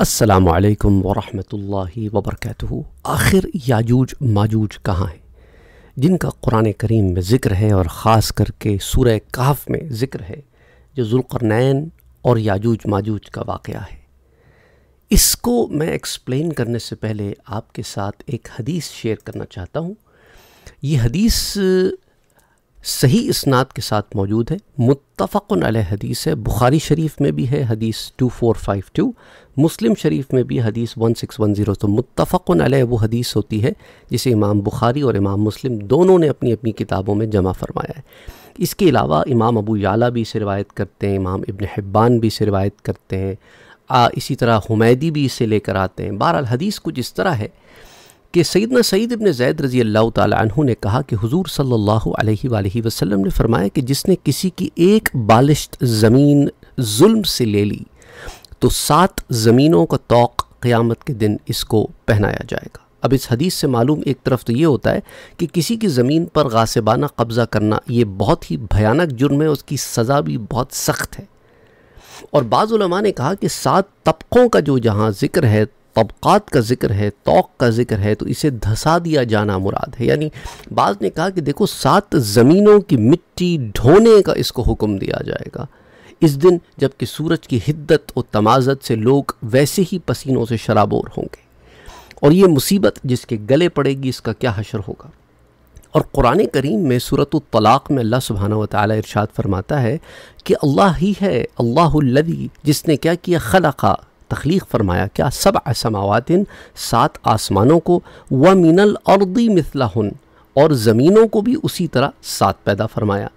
असलकम वरहि वबरक आखिर याजूज माजूज कहाँ हैं जिनका कुरान करीम में ज़िक्र है और ख़ास करके सूर्य कहफ में ज़िक्र है जो जुल्करनैन और याजूज माजूज का वाक़ है इसको मैं एक्सप्लेन करने से पहले आपके साथ एक हदीस शेयर करना चाहता हूँ ये हदीस सही इसनाद के साथ मौजूद है मुतफ़न हदीस है बुखारी शरीफ में भी है हदीस two four five two Muslim Sharif में भी हदीस वन सिक्स वन ज़ीरो तो मुतफ़न वो हदीस होती है जिसे इमाम बुखारी और इमाम मुस्लिम दोनों ने अपनी अपनी किताबों में जमा फरमाया है इसके अलावा इमाम अबू याला भी इसे रवायत करते हैं इमाम इबन हब्बान भी इसे रवायत करते हैं आ, इसी तरह हुमैदी भी इसे लेकर आते हैं बहरहाल हदीस कुछ इस तरह है कि सैदना सईद इबन जैद रज़ी अल्लाह तु ने कहा कि हजूर सल्ला वसलम ने फरमाया कि जिसने किसी की एक बालिश ज़मीन जुल्म से ले ली तो सात ज़मीनों का तोक़ क़्यामत के दिन इसको पहनाया जाएगा अब इस हदीस से मालूम एक तरफ तो ये होता है कि किसी की ज़मीन पर गासिबाना कब्ज़ा करना ये बहुत ही भयानक जुर्म है उसकी सज़ा भी बहुत सख्त है और बाज़ ने कहा कि सात तबक़ों का जो जहाँ ज़िक्र है तबक़ात का ज़िक्र है तोक़ का ज़िक्र है तो इसे धसा दिया जाना मुराद है यानी बाज़ ने कहा कि देखो सात ज़मीनों की मिट्टी ढोने का इसको हुक्म दिया जाएगा इस दिन जबकि सूरज की हिद्दत और तमाजत से लोग वैसे ही पसीनों से शराबोर होंगे और ये मुसीबत जिसके गले पड़ेगी इसका क्या हशर होगा और क़ुरान करीम में सूरत तलाक़ में अल्लाह व वाली इरशाद फरमाता है कि अल्लाह ही है लदी जिसने क्या किया खलाका तख्लीक फरमाया क्या सब असमावातिन सात आसमानों को व मिनल अर्दी मिसलाहन और ज़मीनों को भी उसी तरह सात पैदा फरमाया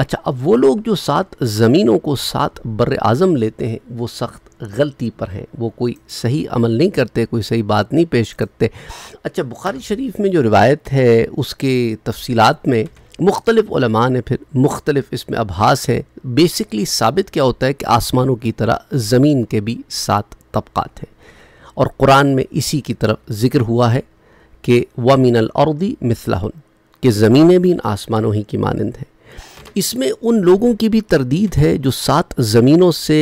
अच्छा अब वो लोग जो सात ज़मीनों को सात बर आज़म लेते हैं वो सख्त गलती पर हैं वो कोई सही अमल नहीं करते कोई सही बात नहीं पेश करते अच्छा बुखारी शरीफ में जो रिवायत है उसके तफसीलात में मुख्तलिफ़ ने फिर मुख्तलिफ़ इसमें अभास हैं बेसिकली साबित क्या होता है कि आसमानों की तरह ज़मीन के भी सात तबक़ात हैं और कुरान में इसी की तरफ ज़िक्र हुआ है कि और औरदी मिसला कि ज़मीनें भी इन आसमानों ही की मानंद हैं इसमें उन लोगों की भी तरदीद है जो सात ज़मीनों से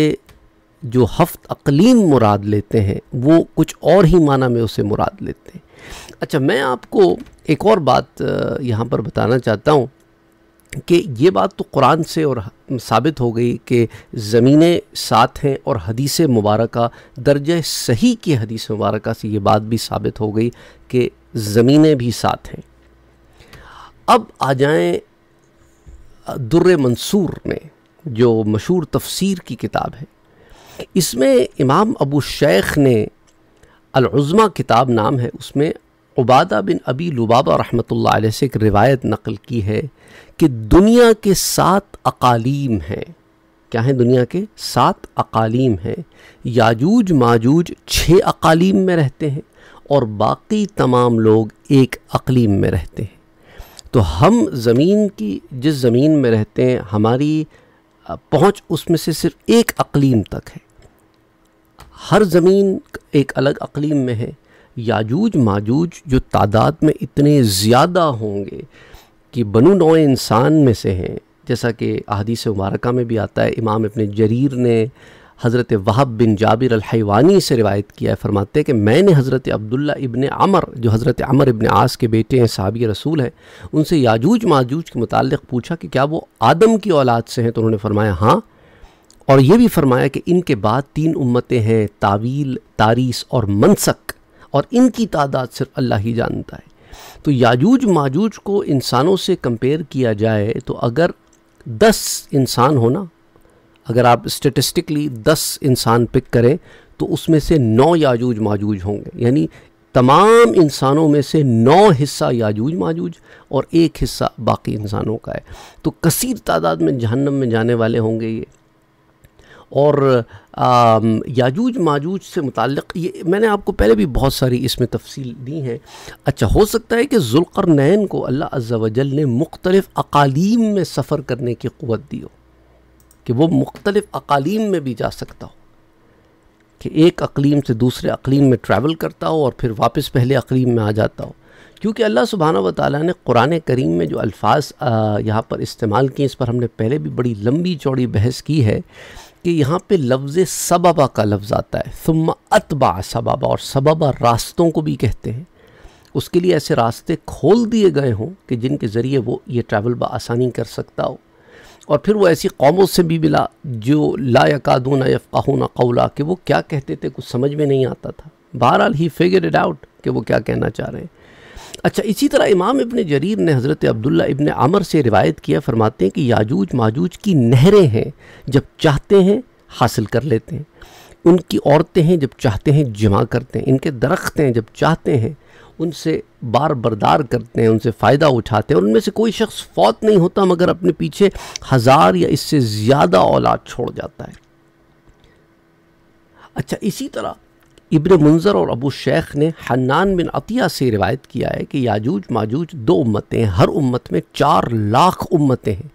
जो हफ्त अकलीम मुराद लेते हैं वो कुछ और ही माना में उसे मुराद लेते हैं अच्छा मैं आपको एक और बात यहाँ पर बताना चाहता हूँ कि ये बात तो कुरान से और साबित हो गई कि ज़मीनें साथ हैं और हदीस मुबारक दर्ज सही की हदीस मुबारक से ये बात भी साबित हो गई कि ज़मीनें भी साथ हैं अब आ जाएं दुर्र मंसूर में जो मशहूर तफसीर की किताब है इसमें इमाम अबू शेख ने अलज़मा किताब नाम है उसमें उबादा बिन अबी लुबाबा रहमतुल्लाह अलैह से एक रिवायत नकल की है कि दुनिया के सात अकालीम हैं क्या हैं दुनिया के सात अकालीम हैं याजूज माजूज छः अकालीम में रहते हैं और बाकी तमाम लोग एक अकलीम में रहते हैं तो हम ज़मीन की जिस ज़मीन में रहते हैं हमारी पहुंच उसमें से सिर्फ एक अकलीम तक है हर ज़मीन एक अलग अकलीम में है याजूज माजूज जो तादाद में इतने ज़्यादा होंगे कि बनु नौ इंसान में से हैं जैसा कि अहदीस मुबारक में भी आता है इमाम अपने जरीर ने हज़रत वहाब बिन जाबिर अलहैवानी से रिवायत किया है फरमाते कि मैंने हज़रत अब्दुल्ला इबन अमर जो हज़रत अमर इबन आस के बेटे हैं साबी रसूल हैं उनसे याजूज माजूज के मतलब पूछा कि क्या वो आदम की औलाद से हैं तो उन्होंने फरमाया हाँ और ये भी फरमाया कि इनके बाद तीन उम्मतें हैं तावील तारीस और मनसक और इनकी तादाद सिर्फ अल्लाह ही जानता है तो याजूज माजूज को इंसानों से कंपेयर किया जाए तो अगर दस इंसान हो ना अगर आप स्टेटिस्टिकली दस इंसान पिक करें तो उसमें से नौ याजूज माजूज होंगे यानी तमाम इंसानों में से नौ हिस्सा याजूज माजूज और एक हिस्सा बाकी इंसानों का है तो कसीर तादाद में जहन्नम में जाने वाले होंगे ये और याजूज माजूज से मुतक़ ये मैंने आपको पहले भी बहुत सारी इसमें तफसील दी हैं अच्छा हो सकता है कि नैन को अल्लाह अज्जा वजल ने मुख्तलिफ़ अकालीम में सफ़र करने की क़वत दी हो कि वो मुख्तलिफ़ अकालीम में भी जा सकता हो कि एक अकलीम से दूसरे अकलीम में ट्रैवल करता हो और फिर वापस पहले अकलीम में आ जाता हो क्योंकि अल्लाह सुबहाना वाली ने कुरान करीम में जो अल्फाज यहाँ पर इस्तेमाल किए इस पर हमने पहले भी बड़ी लंबी चौड़ी बहस की है कि यहाँ पे लफ्ज़ सबबा का लफ्ज़ आता है सुम अतबा सबबा और सबबा रास्तों को भी कहते हैं उसके लिए ऐसे रास्ते खोल दिए गए हों कि जिनके ज़रिए वो ये ट्रैवल बसानी कर सकता हो और फिर वो ऐसी कौमों से भी मिला जो ला यकादून ना कौला कि वो क्या कहते थे कुछ समझ में नहीं आता था बहरहाल ही फिगर इट आउट कि वो क्या कहना चाह रहे हैं अच्छा इसी तरह इमाम इबन जरीर ने हज़रत अब्दुल्ला इबन आमर से रिवायत किया फरमाते हैं कि याजूज माजूज की नहरें हैं जब चाहते हैं हासिल कर लेते हैं उनकी औरतें हैं जब चाहते हैं जमा करते हैं इनके दरख्त हैं जब चाहते हैं उनसे बार बरदार करते हैं उनसे फ़ायदा उठाते हैं और उनमें से कोई शख्स फौत नहीं होता मगर अपने पीछे हज़ार या इससे ज़्यादा औलाद छोड़ जाता है अच्छा इसी तरह इब्न मुंजर और अबू शेख ने हन्नान बिन अतिया से रिवायत किया है कि याजूज माजूज दो उम्मतें हर उम्मत में चार लाख उम्मतें हैं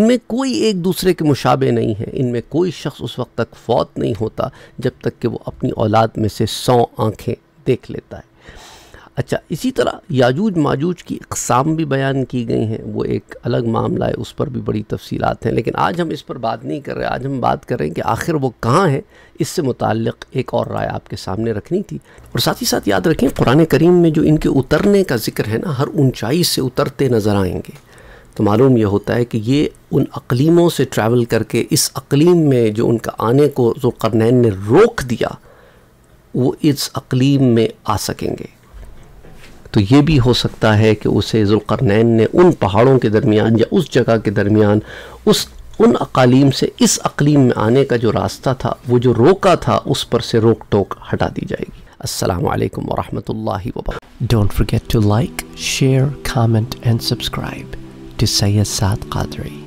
इनमें कोई एक दूसरे के मुशाबे नहीं है इनमें कोई शख्स उस वक्त तक फौत नहीं होता जब तक कि वो अपनी औलाद में से सौ आँखें देख लेता है अच्छा इसी तरह याजूज माजूज की अकसाम भी बयान की गई हैं वो एक अलग मामला है उस पर भी बड़ी तफसीलात हैं लेकिन आज हम इस पर बात नहीं कर रहे आज हम बात कर रहे हैं कि आखिर वो कहाँ है इससे मुतक़ एक और राय आपके सामने रखनी थी और साथ ही साथ याद रखें कुरान करीम में जो इनके उतरने का ज़िक्र है ना हर ऊंचाई से उतरते नज़र आएंगे तो मालूम यह होता है कि ये उन अकलीमों से ट्रैवल करके इस अकलीम में जो उनका आने को जो करनैन ने रोक दिया वो इस अकलीम में आ सकेंगे तो ये भी हो सकता है कि उसे जुल्करनैन ने उन पहाड़ों के दरमियान या उस जगह के दरमियान उस उन अकालीम से इस अकलीम में आने का जो रास्ता था वो जो रोका था उस पर से रोक टोक हटा दी जाएगी असलकम वरहमल वबा don't forget to like share comment and subscribe to Syed Saad Qadri